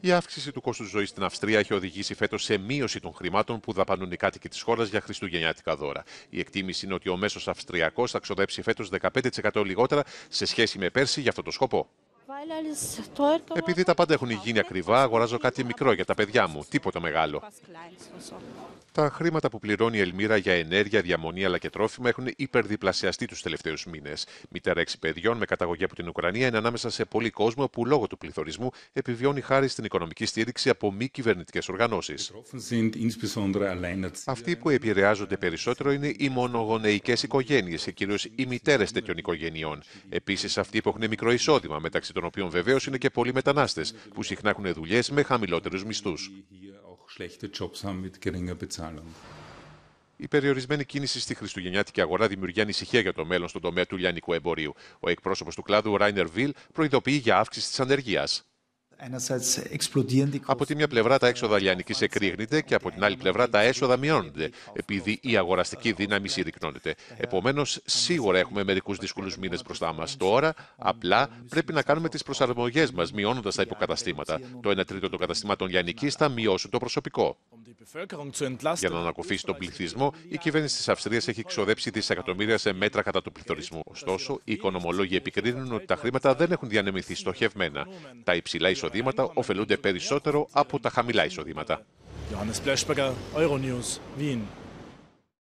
Η αύξηση του κόστου ζωής στην Αυστρία έχει οδηγήσει φέτος σε μείωση των χρημάτων που δαπανούν οι κάτοικοι της χώρας για χριστουγεννιάτικα δώρα. Η εκτίμηση είναι ότι ο μέσος Αυστριακός θα ξοδέψει φέτος 15% λιγότερα σε σχέση με πέρσι για αυτό το σκοπό. Επειδή τα πάντα έχουν γίνει ακριβά, αγοράζω κάτι μικρό για τα παιδιά μου, τίποτα μεγάλο. Τα χρήματα που πληρώνει η Ελμύρα για ενέργεια, διαμονή αλλά και τρόφιμα έχουν υπερδιπλασιαστεί τους τελευταίους μήνες. Μητέρα έξι παιδιών με καταγωγή από την Ουκρανία είναι ανάμεσα σε πολύ κόσμο που λόγω του πληθωρισμού επιβιώνει χάρη στην οικονομική στήριξη από μη κυβερνητικές οργανώσεις. Αυτοί που επηρεάζονται περισσότερο είναι οι μονογονεϊκές οικογένειες και κυρίως οι μητέρες τέτοιων οικογενειών. Επίσης αυτοί που έχουν μικρό εισόδημα μεταξύ των οποίων βεβαίως είναι και πολλοί μετανάστες, που συχνά έχουν δουλειές με χαμηλότερους μισθούς. Η περιορισμένη κίνηση στη χριστουγεννιάτικη αγορά δημιουργεί ανησυχία για το μέλλον στον τομέα του λιανικού εμπορίου. Ο εκπρόσωπος του κλάδου, Ράινερ Βιλ, προειδοποιεί για αύξηση της ανεργίας. Από τη μια πλευρά τα έξοδα λιανικής εκρήγνεται και από την άλλη πλευρά τα έσοδα μειώνονται, επειδή η αγοραστική δύναμη συρρυκνώνεται. Επομένως, σίγουρα έχουμε μερικούς δύσκολους μήνες μπροστά μας. Τώρα, απλά πρέπει να κάνουμε τις προσαρμογές μας, μειώνοντας τα υποκαταστήματα. Το 1 τρίτο των καταστημάτων λιανικής θα μειώσουν το προσωπικό. Για να ανακουφίσει τον πληθυσμό, η κυβέρνηση της Αυστρίας έχει ξοδέψει δισεκατομμύρια σε μέτρα κατά του πληθωρισμού. Ωστόσο, οι οικονομολόγοι επικρίνουν ότι τα χρήματα δεν έχουν διανεμηθεί στοχευμένα. Τα υψηλά εισοδήματα ωφελούνται περισσότερο από τα χαμηλά εισοδήματα.